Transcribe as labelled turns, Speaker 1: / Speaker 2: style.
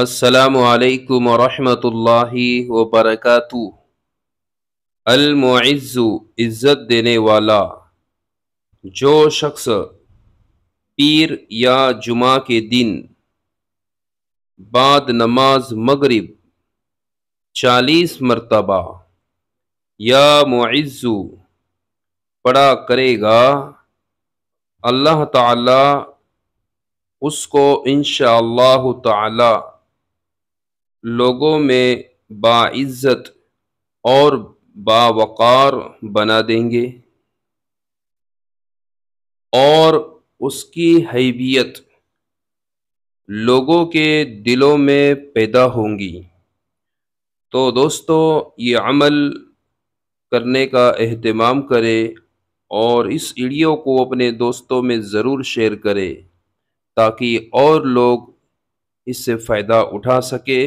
Speaker 1: السلام علیکم ورحمۃ اللہ وبرکاتہ المعز عزت دینے والا جو شخص پیر یا جمعہ کے دن بعد نماز مغرب چالیس مرتبہ یا معز پڑا کرے گا اللہ تعالی اس کو انشاء اللہ تعالیٰ لوگوں میں باعزت اور باوقار بنا دیں گے اور اس کی حیبیت لوگوں کے دلوں میں پیدا ہوں گی تو دوستو یہ عمل کرنے کا اہتمام کرے اور اس ایڈیو کو اپنے دوستوں میں ضرور شیئر کرے تاکہ اور لوگ اس سے فائدہ اٹھا سکے